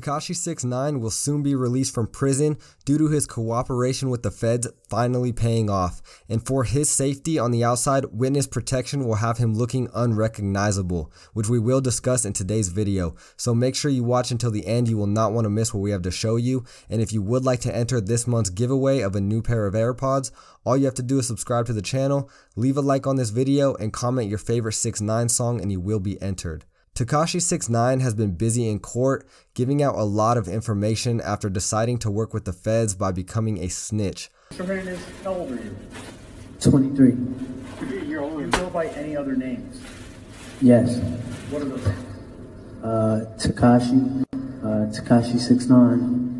Takashi Six Nine will soon be released from prison due to his cooperation with the feds finally paying off, and for his safety on the outside, witness protection will have him looking unrecognizable, which we will discuss in today's video, so make sure you watch until the end, you will not want to miss what we have to show you, and if you would like to enter this month's giveaway of a new pair of AirPods, all you have to do is subscribe to the channel, leave a like on this video, and comment your favorite Six Nine song and you will be entered. Takashi69 has been busy in court, giving out a lot of information after deciding to work with the feds by becoming a snitch. how old are you? 23. You're older. You go by any other names? Yes. What are those names? Uh, Takashi, uh, Takashi69.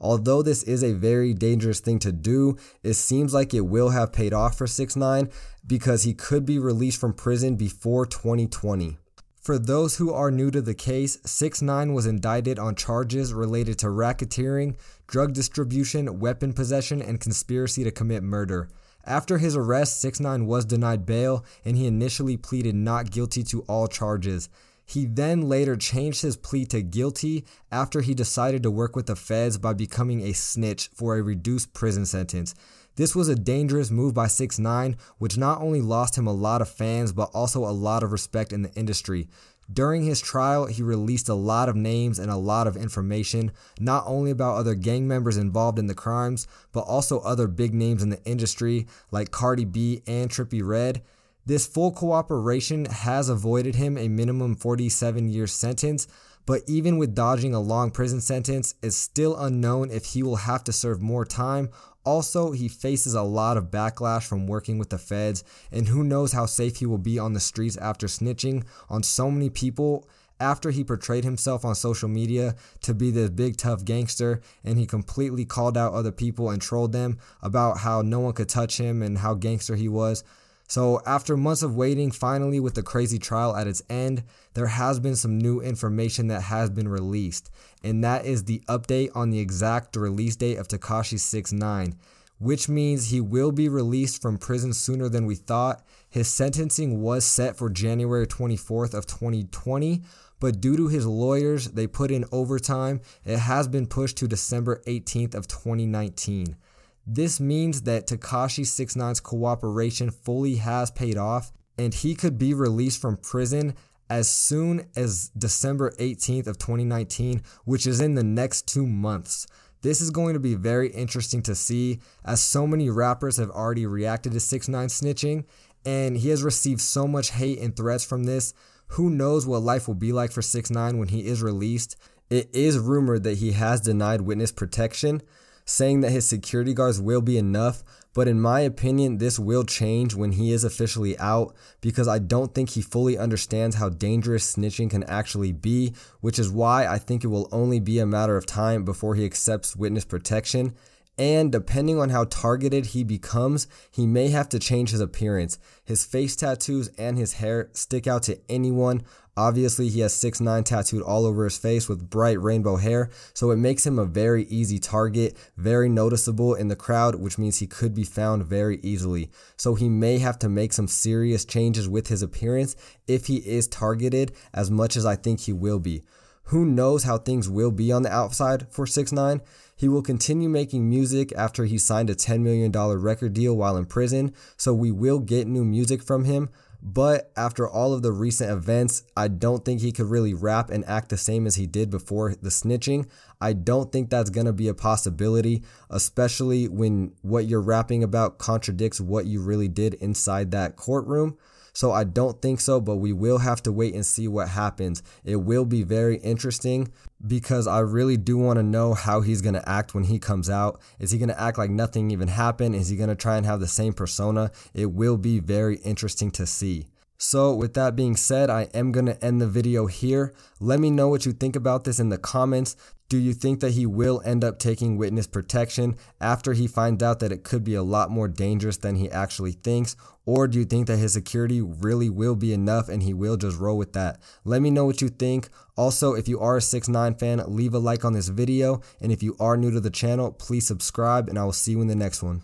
Although this is a very dangerous thing to do, it seems like it will have paid off for 69 because he could be released from prison before 2020. For those who are new to the case, 6 9 was indicted on charges related to racketeering, drug distribution, weapon possession, and conspiracy to commit murder. After his arrest, 6 9 was denied bail and he initially pleaded not guilty to all charges. He then later changed his plea to guilty after he decided to work with the feds by becoming a snitch for a reduced prison sentence. This was a dangerous move by 6 9 which not only lost him a lot of fans but also a lot of respect in the industry. During his trial, he released a lot of names and a lot of information, not only about other gang members involved in the crimes, but also other big names in the industry like Cardi B and Trippy Red. This full cooperation has avoided him a minimum 47 year sentence, but even with dodging a long prison sentence, it's still unknown if he will have to serve more time. Also, he faces a lot of backlash from working with the feds, and who knows how safe he will be on the streets after snitching on so many people after he portrayed himself on social media to be this big tough gangster and he completely called out other people and trolled them about how no one could touch him and how gangster he was. So, after months of waiting, finally, with the crazy trial at its end, there has been some new information that has been released, and that is the update on the exact release date of Takashi 69 which means he will be released from prison sooner than we thought. His sentencing was set for January 24th of 2020, but due to his lawyers, they put in overtime. It has been pushed to December 18th of 2019. This means that Takashi 69's cooperation fully has paid off and he could be released from prison as soon as December 18th of 2019, which is in the next 2 months. This is going to be very interesting to see as so many rappers have already reacted to 6 9 snitching and he has received so much hate and threats from this. Who knows what life will be like for 6 9 when he is released? It is rumored that he has denied witness protection, saying that his security guards will be enough, but in my opinion, this will change when he is officially out because I don't think he fully understands how dangerous snitching can actually be, which is why I think it will only be a matter of time before he accepts witness protection and depending on how targeted he becomes, he may have to change his appearance. His face tattoos and his hair stick out to anyone. Obviously, he has 6'9 tattooed all over his face with bright rainbow hair, so it makes him a very easy target, very noticeable in the crowd, which means he could be found very easily. So he may have to make some serious changes with his appearance if he is targeted as much as I think he will be. Who knows how things will be on the outside for 6 9 He will continue making music after he signed a $10 million record deal while in prison, so we will get new music from him. But after all of the recent events, I don't think he could really rap and act the same as he did before the snitching. I don't think that's going to be a possibility, especially when what you're rapping about contradicts what you really did inside that courtroom. So I don't think so, but we will have to wait and see what happens. It will be very interesting because I really do want to know how he's going to act when he comes out. Is he going to act like nothing even happened? Is he going to try and have the same persona? It will be very interesting to see. So with that being said, I am going to end the video here. Let me know what you think about this in the comments. Do you think that he will end up taking witness protection after he finds out that it could be a lot more dangerous than he actually thinks? Or do you think that his security really will be enough and he will just roll with that? Let me know what you think. Also, if you are a 6 9 fan, leave a like on this video. And if you are new to the channel, please subscribe and I will see you in the next one.